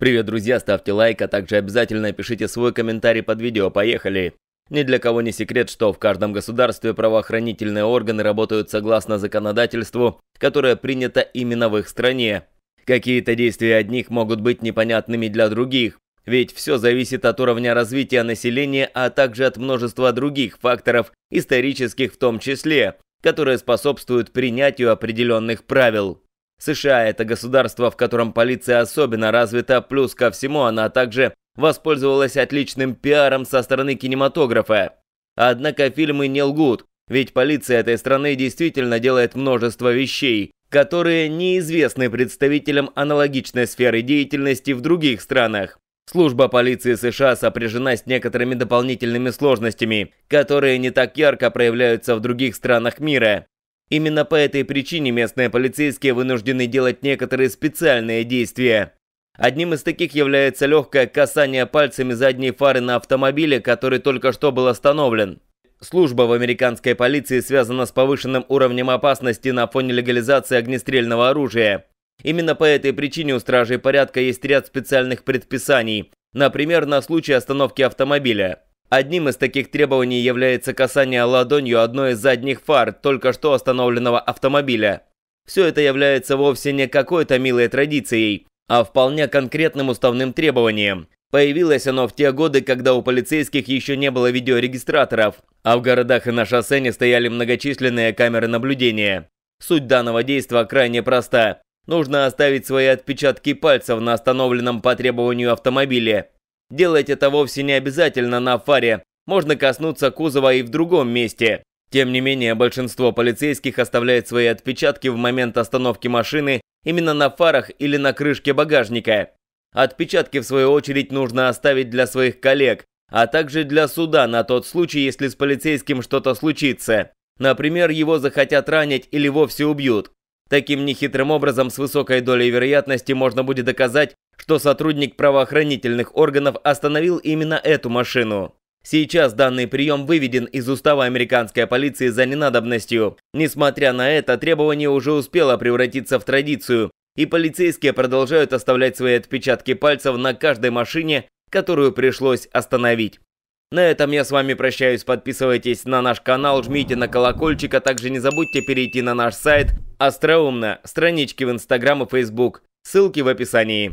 Привет, друзья, ставьте лайк, а также обязательно пишите свой комментарий под видео, поехали! Ни для кого не секрет, что в каждом государстве правоохранительные органы работают согласно законодательству, которое принято именно в их стране. Какие-то действия одних могут быть непонятными для других, ведь все зависит от уровня развития населения, а также от множества других факторов, исторических в том числе, которые способствуют принятию определенных правил. США – это государство, в котором полиция особенно развита, плюс ко всему она также воспользовалась отличным пиаром со стороны кинематографа. Однако фильмы не лгут, ведь полиция этой страны действительно делает множество вещей, которые неизвестны представителям аналогичной сферы деятельности в других странах. Служба полиции США сопряжена с некоторыми дополнительными сложностями, которые не так ярко проявляются в других странах мира. Именно по этой причине местные полицейские вынуждены делать некоторые специальные действия. Одним из таких является легкое касание пальцами задней фары на автомобиле, который только что был остановлен. Служба в американской полиции связана с повышенным уровнем опасности на фоне легализации огнестрельного оружия. Именно по этой причине у стражей порядка есть ряд специальных предписаний, например, на случай остановки автомобиля. Одним из таких требований является касание ладонью одной из задних фар только что остановленного автомобиля. Все это является вовсе не какой-то милой традицией, а вполне конкретным уставным требованием. Появилось оно в те годы, когда у полицейских еще не было видеорегистраторов, а в городах и на шоссе не стояли многочисленные камеры наблюдения. Суть данного действия крайне проста. Нужно оставить свои отпечатки пальцев на остановленном по требованию автомобиле. Делать это вовсе не обязательно на фаре, можно коснуться кузова и в другом месте. Тем не менее, большинство полицейских оставляет свои отпечатки в момент остановки машины именно на фарах или на крышке багажника. Отпечатки, в свою очередь, нужно оставить для своих коллег, а также для суда на тот случай, если с полицейским что-то случится. Например, его захотят ранить или вовсе убьют. Таким нехитрым образом с высокой долей вероятности можно будет доказать, что сотрудник правоохранительных органов остановил именно эту машину. Сейчас данный прием выведен из устава американской полиции за ненадобностью. Несмотря на это, требование уже успело превратиться в традицию, и полицейские продолжают оставлять свои отпечатки пальцев на каждой машине, которую пришлось остановить. На этом я с вами прощаюсь, подписывайтесь на наш канал, жмите на колокольчик, а также не забудьте перейти на наш сайт – Остроумно. Странички в Инстаграм и Фейсбук. Ссылки в описании.